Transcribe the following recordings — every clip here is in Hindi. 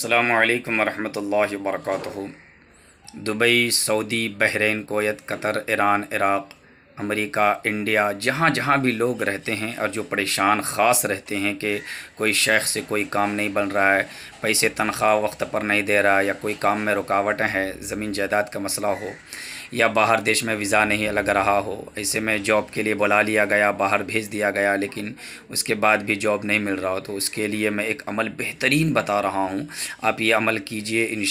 अल्लाम वरहमल वर्क Dubai Saudi Bahrain Kuwait Qatar Iran Iraq America India जहाँ जहाँ भी लोग रहते हैं और जो परेशान ख़ास रहते हैं कि कोई शेख से कोई काम नहीं बन रहा है पैसे तनख्वाह वक्त पर नहीं दे रहा या कोई काम में रुकावटें हैं ज़मीन जायदाद का मसला हो या बाहर देश में वीज़ा नहीं लग रहा हो ऐसे में जॉब के लिए बुला लिया गया बाहर भेज दिया गया लेकिन उसके बाद भी जॉब नहीं मिल रहा हो तो उसके लिए मैं एक अमल बेहतरीन बता रहा हूँ आप ये अमल कीजिए इन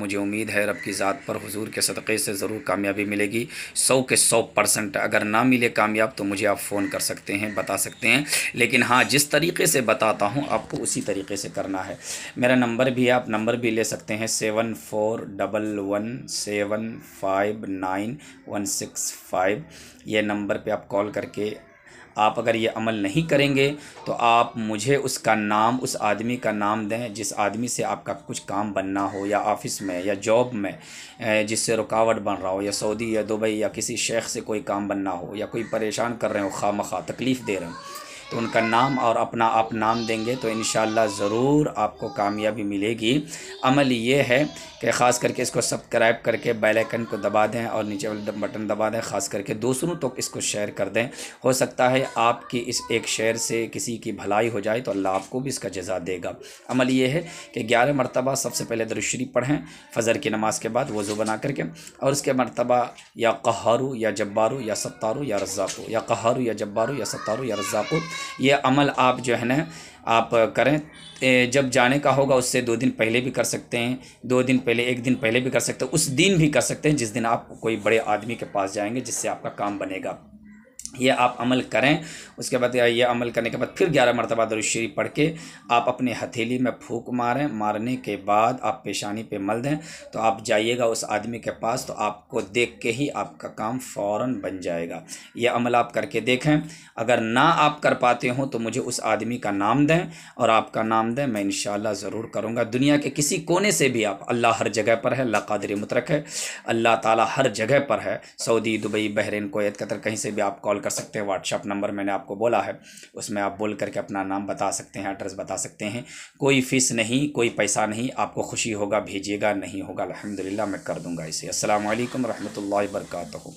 मुझे उम्मीद है रब की ज़ात पर हजूर के सदक़े से ज़रूर कामयाबी मिलेगी सौ के सौ परसेंट अगर ना मिले कामयाब तो मुझे आप फ़ोन कर सकते हैं बता सकते हैं लेकिन हाँ जिस तरीके से बताता हूँ आपको उसी तरीके से करना है मेरा नंबर भी है आप नंबर भी ले सकते हैं seven four double one seven five nine one six five ये नंबर पे आप कॉल करके आप अगर ये अमल नहीं करेंगे तो आप मुझे उसका नाम उस आदमी का नाम दें जिस आदमी से आपका कुछ काम बनना हो या ऑफिस में या जॉब में जिससे रुकावट बन रहा हो या सऊदी या दुबई या किसी शेख से कोई काम बनना हो या कोई परेशान कर रहे हो खाम तकलीफ़ दे रहे हो तो उनका नाम और अपना आप नाम देंगे तो इन ज़रूर आपको कामयाबी मिलेगी अमल ये है कि ख़ास करके इसको सब्सक्राइब करके बेलैकन को दबा दें और नीचे वाले बटन दबा दें ख़ास करके दूसरों तक तो इसको शेयर कर दें हो सकता है आपकी इस एक शेयर से किसी की भलाई हो जाए तो अल्लाह आपको भी इसका जजा देगा अमल ये है कि ग्यारह मरतबा सबसे पहले दरुशरी पढ़ें फ़जर की नमाज़ के बाद वज़ू बना करके और उसके मरतबा या कहारू या जब्बारू या सत्तारू या रज़ाकू या कहारू या जब्बारू या सत्तारू या रज़ाकू ये अमल आप जो है ना आप करें जब जाने का होगा उससे दो दिन पहले भी कर सकते हैं दो दिन पहले एक दिन पहले भी कर सकते हैं उस दिन भी कर सकते हैं जिस दिन आप कोई बड़े आदमी के पास जाएंगे जिससे आपका काम बनेगा ये आप अमल करें उसके बाद ये अमल करने के बाद फिर ग्यारह मरतबा दरुशरी पढ़ के आप अपने हथेली में फूक मारें मारने के बाद आप पेशानी पे मल दें तो आप जाइएगा उस आदमी के पास तो आपको देख के ही आपका काम फ़ौर बन जाएगा यह अमल आप करके देखें अगर ना आप कर पाते हो तो मुझे उस आदमी का नाम दें और आपका नाम दें मैं इन ज़रूर करूँगा दुनिया के किसी कोने से भी आप अल्लाह हर जगह पर है अल्लाह कादर मुतरक है अल्लाह ताली हर जगह पर है Saudi Dubai Bahrain Kuwait Qatar कहीं से भी आप कॉल कॉल कर सकते हैं व्हाट्सअप नंबर मैंने आपको बोला है उसमें आप बोल करके अपना नाम बता सकते हैं एड्रेस बता सकते हैं कोई फ़ीस नहीं कोई पैसा नहीं आपको खुशी होगा भेजिएगा नहीं होगा अलहमदिल्ला मैं कर दूँगा इसे असल वरहमल वर्का